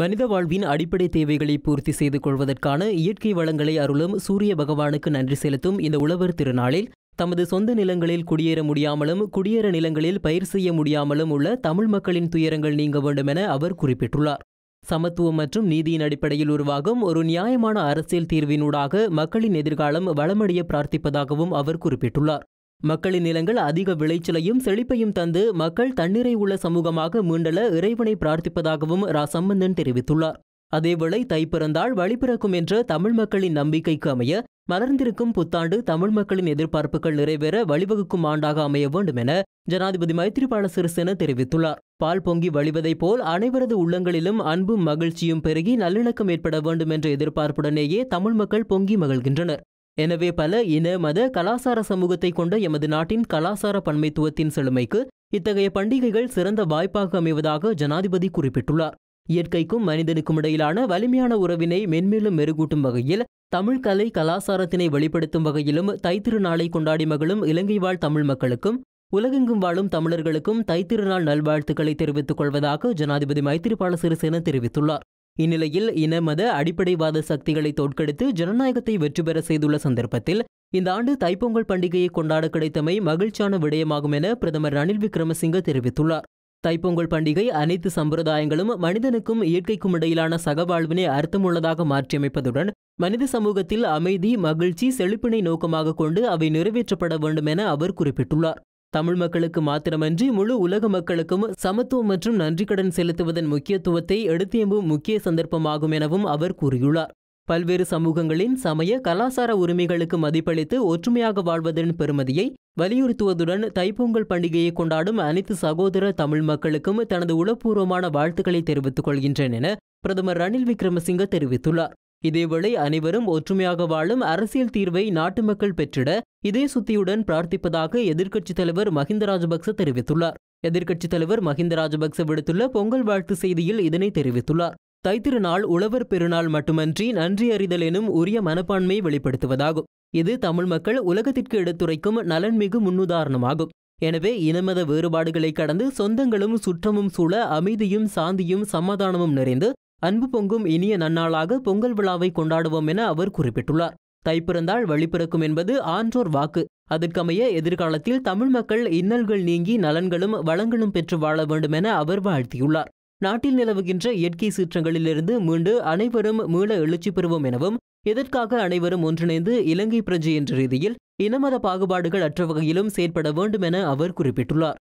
மனித வாழ்வின் அடிப்படை தேவைகளை பூர்த்தி செய்து கொள்வதற்கான இயற்கை வளங்களை அருளும் சூரிய பகவானுக்கு நன்றி செலுத்தும் இந்த உழவர் திருநாளில் தமது சொந்த நிலங்களில் குடியேற முடியாமலும் குடியேற நிலங்களில் பயிர் செய்ய முடியாமலும் உள்ள தமிழ் மக்களின் துயரங்கள் நீங்க வேண்டும் என அவர் குறிப்பிட்டுள்ளார் சமத்துவம் மற்றும் நீதியின் அடிப்படையில் உருவாகும் ஒரு நியாயமான அரசியல் தீர்வினூடாக மக்களின் எதிர்காலம் வளமடைய பிரார்த்திப்பதாகவும் அவர் குறிப்பிட்டுள்ளார் மக்களின் நிலங்கள் அதிக விளைச்சலையும் செழிப்பையும் தந்து மக்கள் தண்ணீரை உள்ள சமூகமாக மீண்டல இறைவனை பிரார்த்திப்பதாகவும் ரா சம்பந்தன் தெரிவித்துள்ளார் அதேவேளை தைப்பிறந்தால் வழிபிறக்கும் என்ற தமிழ் மக்களின் நம்பிக்கைக்கு அமைய மலர்ந்திருக்கும் புத்தாண்டு தமிழ் மக்களின் எதிர்பார்ப்புகள் நிறைவேற வழிவகுக்கும் ஆண்டாக அமைய வேண்டும் என ஜனாதிபதி மைத்ரிபால சிறிசேன தெரிவித்துள்ளார் பால் பொங்கி வழிவதைப் போல் அனைவரது உள்ளங்களிலும் அன்பும் மகிழ்ச்சியும் பெருகி நல்லிணக்கம் ஏற்பட வேண்டும் என்ற எதிர்பார்ப்புடனேயே தமிழ் மக்கள் பொங்கி மகிழ்கின்றனர் எனவே பல இன மத கலாசார சமூகத்தை கொண்ட எமது நாட்டின் கலாசார பன்மைத்துவத்தின் செழுமைக்கு இத்தகைய பண்டிகைகள் சிறந்த வாய்ப்பாக அமைவதாக ஜனாதிபதி குறிப்பிட்டுள்ளார் இயற்கைக்கும் மனிதனுக்கும் இடையிலான வலிமையான உறவினை மென்மேலும் மெருகூட்டும் வகையில் தமிழ் கலை கலாசாரத்தினை வெளிப்படுத்தும் வகையிலும் தைத்திருநாளை கொண்டாடி மகளும் இலங்கை வாழ் தமிழ் மக்களுக்கும் உலகெங்கும் வாழும் தமிழர்களுக்கும் தைத்திருநாள் நல்வாழ்த்துக்களை தெரிவித்துக் கொள்வதாக ஜனாதிபதி மைத்திரிபால சிறிசேன தெரிவித்துள்ளார் இந்நிலையில் இன மத அடிப்படைவாத சக்திகளை தோற்கடித்து ஜனநாயகத்தை வெற்றி பெற செய்துள்ள சந்தர்ப்பத்தில் இந்த ஆண்டு தைப்பொங்கல் பண்டிகையை கொண்டாட கிடைத்தமை மகிழ்ச்சியான விடயமாகும் என பிரதமர் ரணில் விக்ரமசிங்க தெரிவித்துள்ளார் தைப்பொங்கல் பண்டிகை அனைத்து சம்பிரதாயங்களும் மனிதனுக்கும் இயற்கைக்கும் இடையிலான சகவாழ்வினை அர்த்தமுள்ளதாக மாற்றியமைப்பதுடன் மனித சமூகத்தில் அமைதி மகிழ்ச்சி செழிப்பினை நோக்கமாக கொண்டு அவை நிறைவேற்றப்பட வேண்டும் என அவர் குறிப்பிட்டுள்ளார் தமிழ் மக்களுக்கு மாத்திரமன்றி முழு உலக மக்களுக்கும் சமத்துவம் மற்றும் நன்றிக்கடன் செலுத்துவதன் முக்கியத்துவத்தை எடுத்தியம்பும் முக்கிய சந்தர்ப்பமாகும் எனவும் அவர் கூறியுள்ளார் பல்வேறு சமூகங்களின் சமய கலாசார உரிமைகளுக்கு மதிப்பளித்து ஒற்றுமையாக வாழ்வதன் பெருமதியை வலியுறுத்துவதுடன் தைப்பொங்கல் பண்டிகையை கொண்டாடும் அனைத்து சகோதர தமிழ் மக்களுக்கும் தனது உளப்பூர்வமான வாழ்த்துக்களை தெரிவித்துக் கொள்கின்றேன் என பிரதமர் ரணில் விக்ரமசிங்க தெரிவித்துள்ளார் இதேவேளை அனைவரும் ஒற்றுமையாக வாழும் அரசியல் தீர்வை நாட்டு மக்கள் பெற்றிட இதே சுத்தியுடன் பிரார்த்திப்பதாக எதிர்க்கட்சித் தலைவர் மஹிந்த ராஜபக்ச தெரிவித்துள்ளார் எதிர்க்கட்சித் தலைவர் மஹிந்த ராஜபக்ச விடுத்துள்ள பொங்கல் வாழ்த்து செய்தியில் இதனை தெரிவித்துள்ளார் தைத்திருநாள் உழவர் பெருநாள் மட்டுமன்றி நன்றி அறிதல் எனும் உரிய மனப்பான்மையை வெளிப்படுத்துவதாகும் இது தமிழ் மக்கள் உலகத்திற்கு எடுத்துரைக்கும் நலன்மிகு முன்னுதாரணமாகும் எனவே இனமத வேறுபாடுகளை கடந்து சொந்தங்களும் சுற்றமும் சூழ அமைதியும் சாந்தியும் சமாதானமும் நிறைந்து அன்பு பொங்கும் இனிய நன்னாளாக பொங்கல் விழாவை கொண்டாடுவோம் என அவர் குறிப்பிட்டுள்ளார் தைப்பிறந்தால் வழிபிறக்கும் என்பது ஆன்றோர் வாக்கு அதற்கமைய எதிர்காலத்தில் தமிழ் மக்கள் இன்னல்கள் நீங்கி நலன்களும் வளங்களும் பெற்று வாழ வேண்டும் என அவர் வாழ்த்தியுள்ளார் நாட்டில் நிலவுகின்ற இயற்கை சீற்றங்களிலிருந்து மீண்டு அனைவரும் மீள எழுச்சி பெறுவோம் எனவும் இதற்காக அனைவரும் ஒன்றிணைந்து இலங்கை பிரஜை என்ற ரீதியில் இனமத பாகுபாடுகள் அற்ற வகையிலும் செயற்பட வேண்டும் என அவர் குறிப்பிட்டுள்ளார்